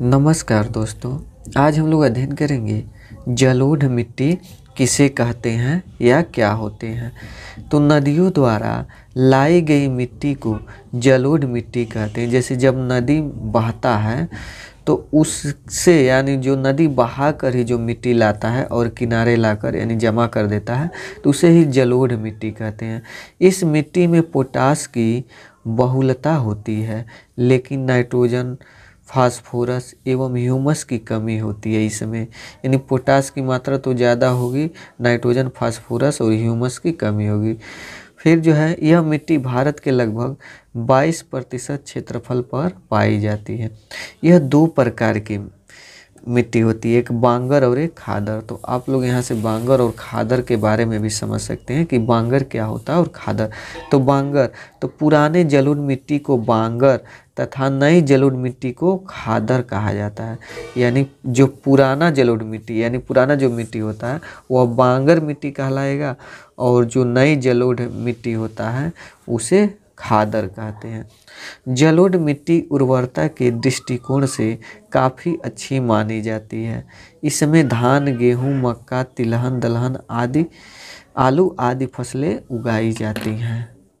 नमस्कार दोस्तों आज हम लोग अध्ययन करेंगे जलोढ़ मिट्टी किसे कहते हैं या क्या होते हैं तो नदियों द्वारा लाई गई मिट्टी को जलोढ़ मिट्टी कहते हैं जैसे जब नदी बहता है तो उससे यानी जो नदी बहा कर ही जो मिट्टी लाता है और किनारे लाकर यानी जमा कर देता है तो उसे ही जलोढ़ मिट्टी कहते हैं इस मिट्टी में पोटास की बहुलता होती है लेकिन नाइट्रोजन फास्फोरस एवं ह्यूमस की कमी होती है इसमें यानी पोटास की मात्रा तो ज़्यादा होगी नाइट्रोजन फास्फोरस और ह्यूमस की कमी होगी फिर जो है यह मिट्टी भारत के लगभग 22 प्रतिशत क्षेत्रफल पर पाई जाती है यह दो प्रकार की मिट्टी होती है एक बांगर और एक खादर तो आप लोग यहाँ से बांगर और खादर के बारे में भी समझ सकते हैं कि बांगर क्या होता है और खादर तो बांगर तो पुराने जलून मिट्टी को बांगर तथा नई जलोढ़ मिट्टी को खादर कहा जाता है यानी जो पुराना जलोढ़ मिट्टी यानी पुराना जो मिट्टी होता है वह बांगर मिट्टी कहलाएगा और जो नई जलोढ़ मिट्टी होता है उसे खादर कहते हैं जलोढ़ मिट्टी उर्वरता के दृष्टिकोण से काफ़ी अच्छी मानी जाती है इसमें धान गेहूं, मक्का तिलहन दलहन आदि आलू आदि फसलें उगाई जाती हैं